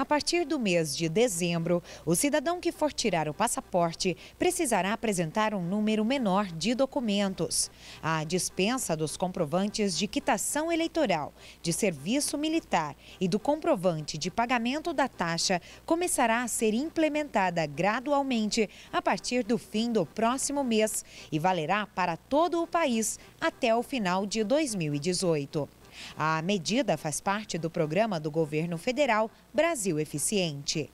A partir do mês de dezembro, o cidadão que for tirar o passaporte precisará apresentar um número menor de documentos. A dispensa dos comprovantes de quitação eleitoral, de serviço militar e do comprovante de pagamento da taxa começará a ser implementada gradualmente a partir do fim do próximo mês e valerá para todo o país até o final de 2018. A medida faz parte do programa do governo federal Brasil Eficiente.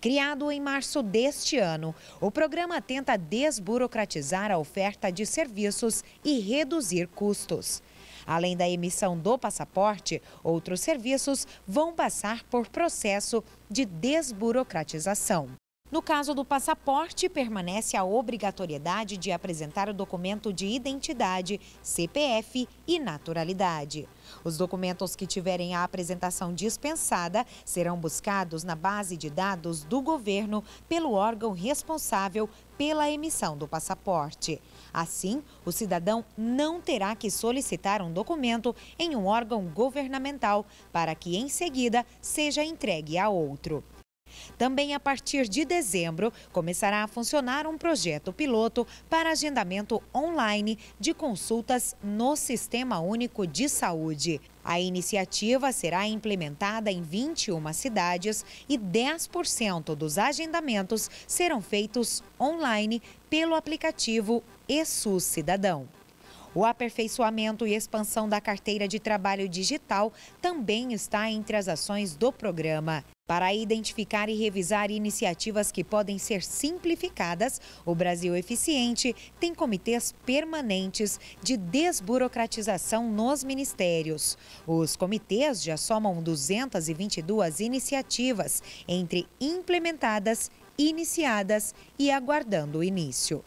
Criado em março deste ano, o programa tenta desburocratizar a oferta de serviços e reduzir custos. Além da emissão do passaporte, outros serviços vão passar por processo de desburocratização. No caso do passaporte, permanece a obrigatoriedade de apresentar o documento de identidade, CPF e naturalidade. Os documentos que tiverem a apresentação dispensada serão buscados na base de dados do governo pelo órgão responsável pela emissão do passaporte. Assim, o cidadão não terá que solicitar um documento em um órgão governamental para que, em seguida, seja entregue a outro. Também a partir de dezembro, começará a funcionar um projeto piloto para agendamento online de consultas no Sistema Único de Saúde. A iniciativa será implementada em 21 cidades e 10% dos agendamentos serão feitos online pelo aplicativo ESU Cidadão. O aperfeiçoamento e expansão da carteira de trabalho digital também está entre as ações do programa. Para identificar e revisar iniciativas que podem ser simplificadas, o Brasil Eficiente tem comitês permanentes de desburocratização nos ministérios. Os comitês já somam 222 iniciativas, entre implementadas, iniciadas e aguardando o início.